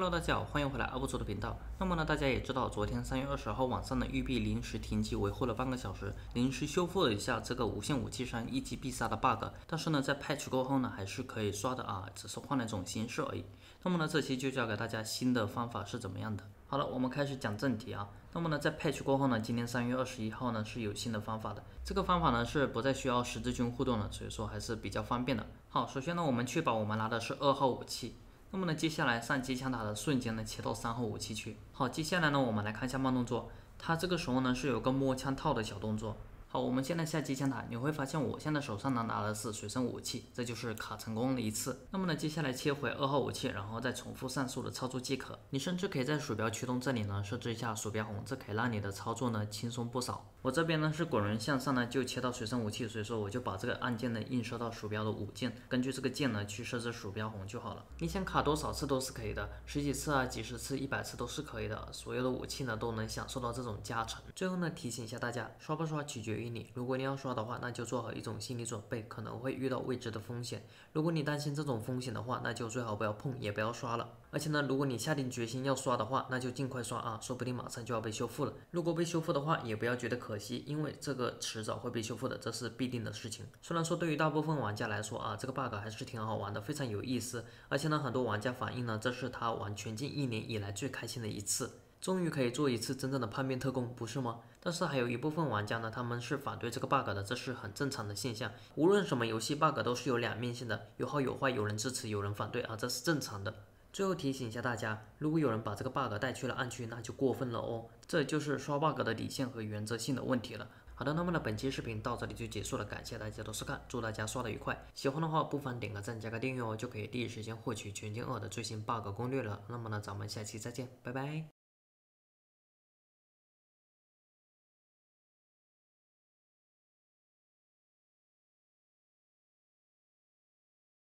Hello，大家好，欢迎回来阿布卓的频道。那么呢，大家也知道，昨天三月二十号晚上的玉币临时停机维护了半个小时，临时修复了一下这个无限武器上一击必杀的 bug。但是呢，在 patch 过后呢，还是可以刷的啊，只是换了一种形式而已。那么呢，这期就教给大家新的方法是怎么样的。好了，我们开始讲正题啊。那么呢，在 patch 过后呢，今天三月二十一号呢是有新的方法的。这个方法呢是不再需要十字军互动了，所以说还是比较方便的。好，首先呢，我们确保我们拿的是二号武器。那么呢，接下来上机枪塔的瞬间呢，切到三号武器去。好，接下来呢，我们来看一下慢动作。它这个时候呢，是有个摸枪套的小动作。好，我们现在下机枪塔，你会发现我现在手上呢拿的是随身武器，这就是卡成功了一次。那么呢，接下来切回二号武器，然后再重复上述的操作即可。你甚至可以在鼠标驱动这里呢，设置一下鼠标宏，这可以让你的操作呢轻松不少。我这边呢是滚轮向上呢，就切到随身武器，所以说我就把这个按键呢映射到鼠标的五键，根据这个键呢去设置鼠标宏就好了。你想卡多少次都是可以的，十几次啊、几十次、一百次都是可以的，所有的武器呢都能享受到这种加成。最后呢提醒一下大家，刷不刷取决于你，如果你要刷的话，那就做好一种心理准备，可能会遇到未知的风险。如果你担心这种风险的话，那就最好不要碰，也不要刷了。而且呢，如果你下定决心要刷的话，那就尽快刷啊，说不定马上就要被修复了。如果被修复的话，也不要觉得可。惜，因为这个迟早会被修复的，这是必定的事情。虽然说对于大部分玩家来说啊，这个 bug 还是挺好玩的，非常有意思。而且呢，很多玩家反映呢，这是他玩全境一年以来最开心的一次，终于可以做一次真正的叛变特工，不是吗？但是还有一部分玩家呢，他们是反对这个 bug 的，这是很正常的现象。无论什么游戏 bug 都是有两面性的，有好有坏，有人支持，有人反对啊，这是正常的。最后提醒一下大家，如果有人把这个 bug 带去了暗区，那就过分了哦。这就是刷 bug 的底线和原则性的问题了。好的，那么呢，本期视频到这里就结束了，感谢大家的收看，祝大家刷的愉快。喜欢的话，不妨点个赞，加个订阅哦，就可以第一时间获取《全境二》的最新 bug 攻略了。那么呢，咱们下期再见，拜拜。